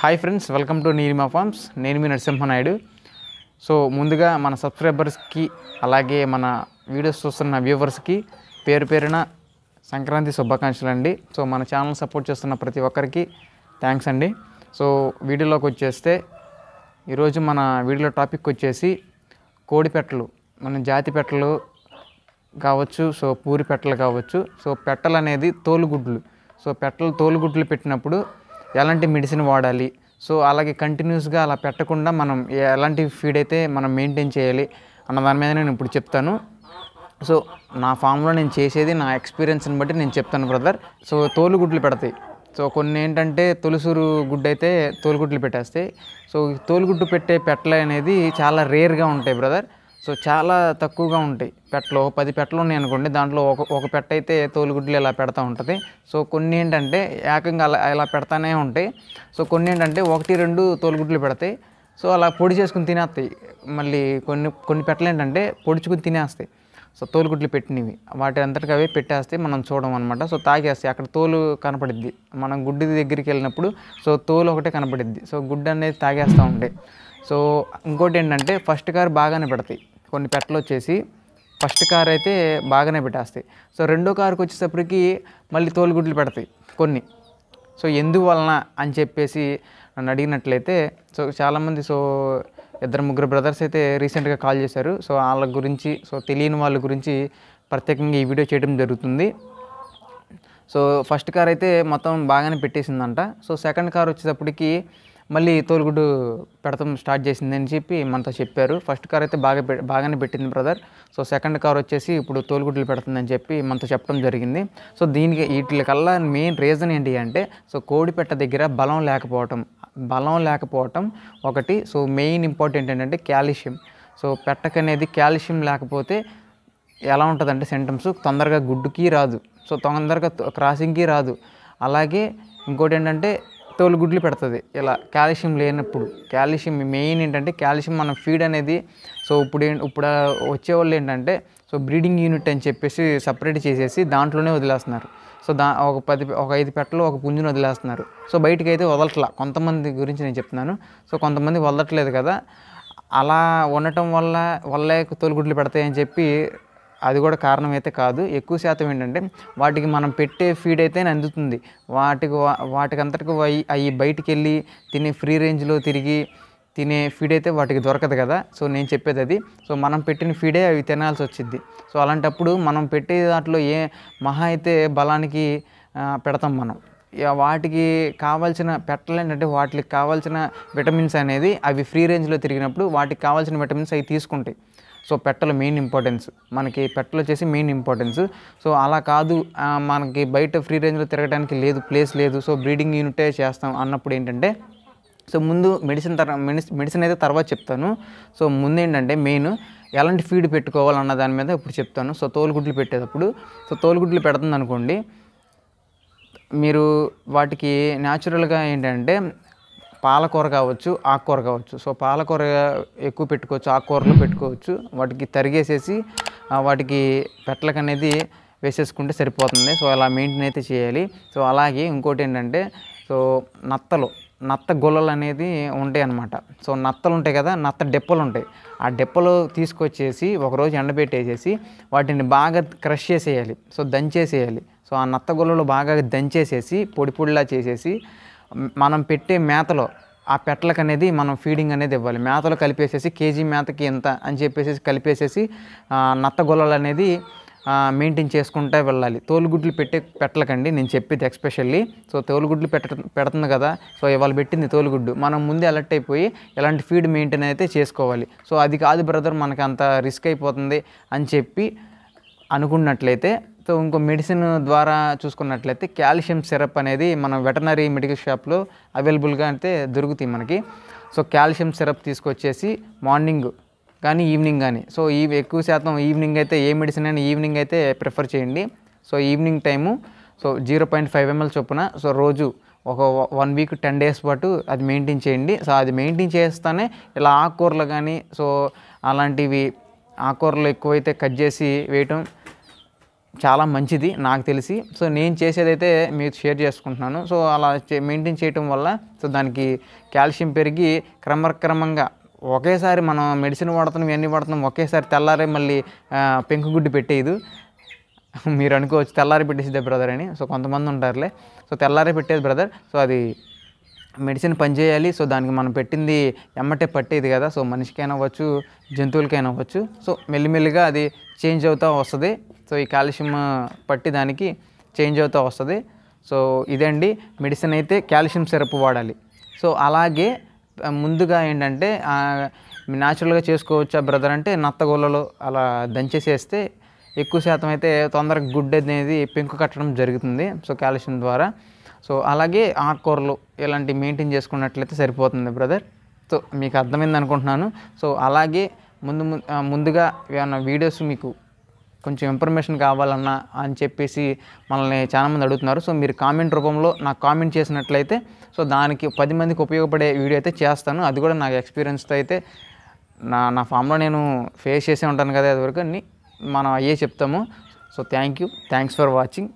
hi friends welcome to Neerima farms నేను మీ Narasimha Naidu so ముందుగా మన సబ్స్క్రైబర్స్కి అలాగే మన వీడియోస్ చూస్తున్న వ్యూవర్స్కి పేరు పేరున సంక్రాంతి శుభాకాంక్షలు అండి సో మన ఛానల్ సపోర్ట్ చేస్తున్న ప్రతి ఒక్కరికి థ్యాంక్స్ అండి సో వీడియోలోకి వచ్చేస్తే ఈరోజు మన వీడియోలో టాపిక్ వచ్చేసి కోడి పెట్టలు మన జాతి పెట్టలు కావచ్చు సో పూరి పెట్టలు కావచ్చు సో పెట్టలు అనేది తోలుగుడ్లు సో పెట్టలు తోలుగుడ్లు పెట్టినప్పుడు ఎలాంటి మెడిసిన్ వాడాలి సో అలాగే కంటిన్యూస్గా అలా పెట్టకుండా మనం ఎలాంటి ఫీడ్ అయితే మనం మెయింటైన్ చేయాలి అన్న దాని మీద నేను ఇప్పుడు చెప్తాను సో నా ఫామ్లో నేను చేసేది నా ఎక్స్పీరియన్స్ని బట్టి నేను చెప్తాను బ్రదర్ సో తోలు గుడ్లు పెడతాయి సో కొన్ని ఏంటంటే తొలుసూరు గుడ్డు అయితే తోలుగుడ్లు పెట్టేస్తాయి సో తోలుగుడ్డు పెట్టే పెట్టలు అనేది చాలా రేర్గా ఉంటాయి బ్రదర్ సో చాలా తక్కువగా ఉంటాయి పెట్టలు పది పెట్టలు ఉన్నాయి అనుకోండి దాంట్లో ఒక ఒక పెట్ట అయితే తోలుగుడ్లు ఇలా పెడతా ఉంటుంది సో కొన్ని ఏంటంటే ఏకంగా అలా ఇలా పెడతానే ఉంటాయి సో కొన్ని ఏంటంటే ఒకటి రెండు తోలుగుడ్లు పెడతాయి సో అలా పొడి చేసుకుని తినేస్తాయి మళ్ళీ కొన్ని కొన్ని పెట్టలు ఏంటంటే పొడుచుకుని తినేస్తాయి సో తోలుగుడ్లు పెట్టినవి వాటి అంతటికి అవి పెట్టేస్తే మనం చూడడం అనమాట సో తాగేస్తాయి అక్కడ తోలు కనపడిద్ది మనం గుడ్డి దగ్గరికి వెళ్ళినప్పుడు సో తోలు ఒకటే కనపడిద్ది సో గుడ్డు అనేది తాగేస్తూ ఉంటాయి సో ఇంకోటి ఏంటంటే ఫస్ట్ కారు బాగానే పెడతాయి కొన్ని పెట్టలు వచ్చేసి ఫస్ట్ కార్ అయితే బాగానే పెట్టేస్తాయి సో రెండో కార్కి వచ్చేటప్పటికి మళ్ళీ తోలుగుడ్లు పెడతాయి కొన్ని సో ఎందువలన అని చెప్పేసి నన్ను అడిగినట్లయితే సో చాలామంది సో ఇద్దరు ముగ్గురు బ్రదర్స్ అయితే రీసెంట్గా కాల్ చేశారు సో వాళ్ళ గురించి సో తెలియని వాళ్ళ గురించి ప్రత్యేకంగా ఈ వీడియో చేయడం జరుగుతుంది సో ఫస్ట్ కార్ అయితే మొత్తం బాగానే పెట్టేసిందంట సో సెకండ్ కార్ వచ్చేటప్పటికి మళ్ళీ తోలుగుడ్డు పెడతాం స్టార్ట్ చేసిందని చెప్పి మనతో చెప్పారు ఫస్ట్ కార్ అయితే బాగా బాగానే పెట్టింది బ్రదర్ సో సెకండ్ కార్ వచ్చేసి ఇప్పుడు తోలుగుడ్లు పెడుతుందని చెప్పి మనతో చెప్పడం జరిగింది సో దీనికి వీటికల్లా మెయిన్ రీజన్ ఏంటి అంటే సో కోడిపెట్ట దగ్గర బలం లేకపోవటం బలం లేకపోవటం ఒకటి సో మెయిన్ ఇంపార్టెంట్ ఏంటంటే కాల్షియం సో పెట్టకనేది కాల్షియం లేకపోతే ఎలా ఉంటుందంటే సెంటమ్స్ తొందరగా గుడ్డుకి రాదు సో తొందరగా క్రాసింగ్కి రాదు అలాగే ఇంకోటి ఏంటంటే తోలు గుడ్లు పెడుతుంది ఇలా కాల్షియం లేనప్పుడు కాల్షియం మెయిన్ ఏంటంటే కాల్షియం మన ఫీడ్ అనేది సో ఇప్పుడు ఇప్పుడు వచ్చేవాళ్ళు ఏంటంటే సో బ్రీడింగ్ యూనిట్ అని చెప్పేసి సపరేట్ చేసేసి దాంట్లోనే వదిలేస్తున్నారు సో దా ఒక పది ఒక ఐదు పెట్టలు ఒక పుంజుని వదిలేస్తున్నారు సో బయటికి అయితే వదలట్లా కొంతమంది గురించి నేను చెప్తున్నాను సో కొంతమంది వదలట్లేదు కదా అలా ఉండటం వల్ల వల్లే తోలుగుడ్లు పెడతాయని చెప్పి అది కూడా కారణం అయితే కాదు ఎక్కువ శాతం ఏంటంటే వాటికి మనం పెట్టే ఫీడ్ అయితే అందుతుంది వాటికి వాటికి అంతటికి అవి బయటికి వెళ్ళి తినే ఫ్రీ రేంజ్లో తిరిగి తినే ఫీడ్ అయితే వాటికి దొరకదు కదా సో నేను చెప్పేది అది సో మనం పెట్టిన ఫీడే అవి తినాల్సి వచ్చింది సో అలాంటప్పుడు మనం పెట్టే దాంట్లో ఏ మహా అయితే బలానికి పెడతాం మనం వాటికి కావాల్సిన పెట్టలేంటంటే వాటికి కావాల్సిన విటమిన్స్ అనేది అవి ఫ్రీ రేంజ్లో తిరిగినప్పుడు వాటికి కావాల్సిన విటమిన్స్ అవి తీసుకుంటాయి సో పెట్టలు మెయిన్ ఇంపార్టెన్స్ మనకి పెట్టలు వచ్చేసి మెయిన్ ఇంపార్టెన్స్ సో అలా కాదు మనకి బయట ఫ్రీ రేంజ్లో తిరగడానికి లేదు ప్లేస్ లేదు సో బ్రీడింగ్ యూనిటే చేస్తాం అన్నప్పుడు ఏంటంటే సో ముందు మెడిసిన్ తర్వాత మెడిసిన్ అయితే తర్వాత చెప్తాను సో ముందు ఏంటంటే మెయిన్ ఎలాంటి ఫీడ్ పెట్టుకోవాలన్న దాని మీద ఇప్పుడు చెప్తాను సో తోలుగుడ్లు పెట్టేటప్పుడు సో తోలుగుడ్లు పెడుతుంది అనుకోండి మీరు వాటికి న్యాచురల్గా ఏంటంటే పాలకూర కావచ్చు ఆకుకూర కావచ్చు సో పాలకూర ఎక్కువ పెట్టుకోవచ్చు ఆకుకూరలు పెట్టుకోవచ్చు వాటికి తరిగేసేసి వాటికి పెట్టలకు అనేది వేసేసుకుంటే సరిపోతుంది సో అలా మెయింటైన్ అయితే చేయాలి సో అలాగే ఇంకోటి ఏంటంటే సో నత్తలు నత్త గొల్లలు అనేది ఉంటాయి అన్నమాట సో నత్తలు ఉంటాయి కదా నత్త డెప్పలు ఉంటాయి ఆ డెప్పలు తీసుకొచ్చేసి ఒకరోజు ఎండబెట్టేసేసి వాటిని బాగా క్రష్ చేసేయాలి సో దంచేసేయాలి సో ఆ నత్త గొల్లలు బాగా దంచేసేసి పొడి పొడిలా చేసేసి మనం పెట్టే మేతలో ఆ పెట్టలకు అనేది మనం ఫీడింగ్ అనేది ఇవ్వాలి మేతలో కలిపేసేసి కేజీ మేతకి ఎంత అని చెప్పేసి కలిపేసేసి నత్తగొల్లలు అనేది మెయింటైన్ చేసుకుంటూ వెళ్ళాలి తోలుగుడ్లు పెట్టే పెట్టలకండి నేను చెప్పేది ఎక్స్పెషల్లీ సో తోలుగుడ్లు పెట్ట పెడుతుంది కదా సో ఇవాళ పెట్టింది తోలుగుడ్డు మనం ముందే అలర్ట్ అయిపోయి ఎలాంటి ఫీడ్ మెయింటైన్ అయితే చేసుకోవాలి సో అది కాదు బ్రదర్ మనకి అంత రిస్క్ అయిపోతుంది అని చెప్పి అనుకున్నట్లయితే సో ఇంకో మెడిసిన్ ద్వారా చూసుకున్నట్లయితే కాల్షియం సిరప్ అనేది మన వెటనరీ మెడికల్ షాప్లో అవైలబుల్గా అయితే దొరుకుతాయి మనకి సో కాల్షియం సిరప్ తీసుకొచ్చేసి మార్నింగ్ కానీ ఈవినింగ్ కానీ సో ఈ ఎక్కువ శాతం ఈవినింగ్ అయితే ఏ మెడిసిన్ అయినా ఈవినింగ్ అయితే ప్రిఫర్ చేయండి so evening time so zero point five ML చొప్పున సో రోజు ఒక వన్ వీక్ టెన్ డేస్ పాటు అది మెయింటైన్ చేయండి సో అది మెయింటైన్ చేస్తానే ఇలా ఆకుకూరలు కానీ సో అలాంటివి ఆకుకూరలు ఎక్కువైతే కట్ చేసి వేయటం చాలా మంచిది నాకు తెలిసి సో నేను చేసేదైతే మీరు షేర్ చేసుకుంటున్నాను సో అలా మెయింటైన్ చేయటం వల్ల సో దానికి కాల్షియం పెరిగి క్రమక్రమంగా ఒకేసారి మనం మెడిసిన్ వాడుతున్నాం ఇవన్నీ వాడుతున్నాం ఒకేసారి తెల్లారే మళ్ళీ పెంకుగుడ్డు పెట్టేయదు మీరు అనుకోవచ్చు తెల్లారి పెట్టేసిద్దా బ్రదర్ అని సో కొంతమంది ఉంటారులే సో తెల్లారే పెట్టేది బ్రదర్ సో అది మెడిసిన్ పనిచేయాలి సో దానికి మనం పెట్టింది ఎమ్మటే పట్టేది కదా సో మనిషికైనా అవ్వచ్చు జంతువులకైనా అవ్వచ్చు సో మెల్లిమెల్లిగా అది చేంజ్ అవుతూ వస్తుంది సో ఈ కాల్షియం పట్టి దానికి చేంజ్ అవుతూ వస్తుంది సో ఇదండి మెడిసిన్ అయితే కాల్షియం సిరప్ వాడాలి సో అలాగే ముందుగా ఏంటంటే న్యాచురల్గా చేసుకోవచ్చా బ్రదర్ అంటే నత్తగోళ్ళలో అలా దంచేసేస్తే ఎక్కువ శాతం అయితే తొందరగా గుడ్ అనేది పెంకు కట్టడం జరుగుతుంది సో కాల్షియం ద్వారా సో అలాగే ఆకుకూరలు ఇలాంటి మెయింటైన్ చేసుకున్నట్లయితే సరిపోతుంది బ్రదర్ సో మీకు అర్థమైంది అనుకుంటున్నాను సో అలాగే ముందు ముందుగా ఏమైనా వీడియోస్ మీకు కొంచెం ఇన్ఫర్మేషన్ కావాలన్నా అని చెప్పేసి మనల్ని చాలామంది అడుగుతున్నారు సో మీరు కామెంట్ రూపంలో నాకు కామెంట్ చేసినట్లయితే సో దానికి పది మందికి ఉపయోగపడే వీడియో అయితే చేస్తాను అది కూడా నాకు ఎక్స్పీరియన్స్తో అయితే నా నా ఫామ్లో నేను ఫేస్ చేసే ఉంటాను కదా అదివరకు మనం అయ్యే చెప్తాము so thank you thanks for watching